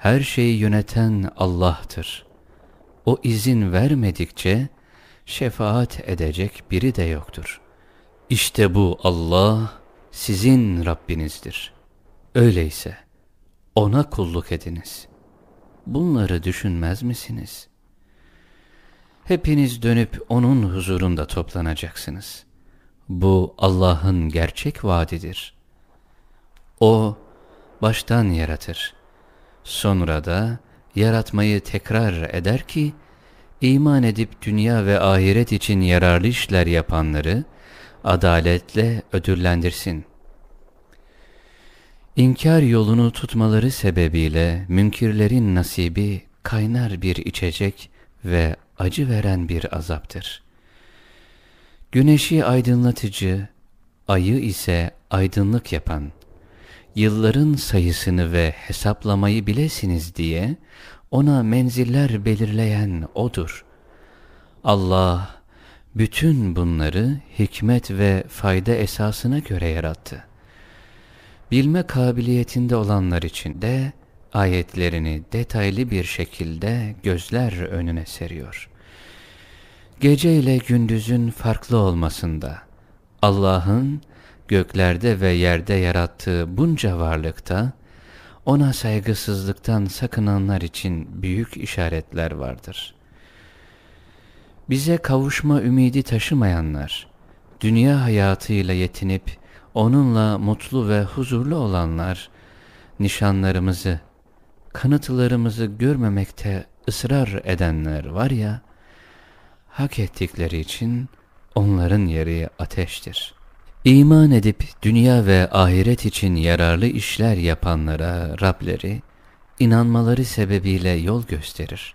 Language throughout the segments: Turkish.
her şeyi yöneten Allah'tır. O izin vermedikçe şefaat edecek biri de yoktur. İşte bu Allah sizin Rabbinizdir. Öyleyse O'na kulluk ediniz. Bunları düşünmez misiniz? Hepiniz dönüp O'nun huzurunda toplanacaksınız. Bu Allah'ın gerçek vaadidir. O baştan yaratır.'' Sonra da yaratmayı tekrar eder ki, iman edip dünya ve ahiret için yararlı işler yapanları adaletle ödüllendirsin. İnkar yolunu tutmaları sebebiyle münkirlerin nasibi kaynar bir içecek ve acı veren bir azaptır. Güneşi aydınlatıcı, ayı ise aydınlık yapan, yılların sayısını ve hesaplamayı bilesiniz diye ona menziller belirleyen O'dur. Allah bütün bunları hikmet ve fayda esasına göre yarattı. Bilme kabiliyetinde olanlar için de ayetlerini detaylı bir şekilde gözler önüne seriyor. Gece ile gündüzün farklı olmasında Allah'ın göklerde ve yerde yarattığı bunca varlıkta, ona saygısızlıktan sakınanlar için büyük işaretler vardır. Bize kavuşma ümidi taşımayanlar, dünya hayatıyla yetinip onunla mutlu ve huzurlu olanlar, nişanlarımızı, kanıtlarımızı görmemekte ısrar edenler var ya, hak ettikleri için onların yeri ateştir.'' İman edip dünya ve ahiret için yararlı işler yapanlara Rableri, inanmaları sebebiyle yol gösterir.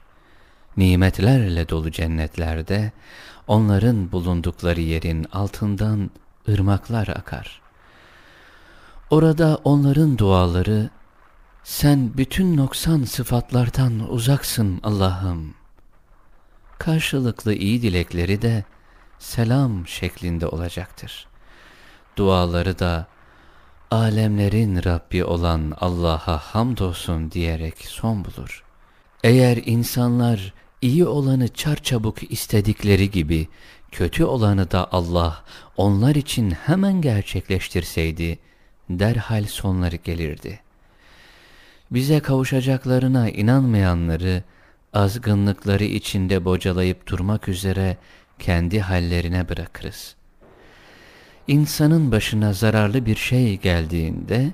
Nimetlerle dolu cennetlerde, onların bulundukları yerin altından ırmaklar akar. Orada onların duaları, sen bütün noksan sıfatlardan uzaksın Allah'ım. Karşılıklı iyi dilekleri de selam şeklinde olacaktır.'' duaları da alemlerin Rabbi olan Allah'a hamdolsun diyerek son bulur. Eğer insanlar iyi olanı çarçabuk istedikleri gibi kötü olanı da Allah onlar için hemen gerçekleştirseydi derhal sonları gelirdi. Bize kavuşacaklarına inanmayanları azgınlıkları içinde bocalayıp durmak üzere kendi hallerine bırakırız.'' insanın başına zararlı bir şey geldiğinde,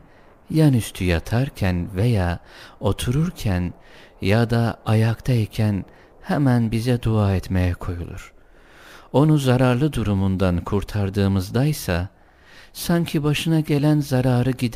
yan üstü yatarken veya otururken ya da ayaktayken hemen bize dua etmeye koyulur. Onu zararlı durumundan kurtardığımızda ise sanki başına gelen zararı gider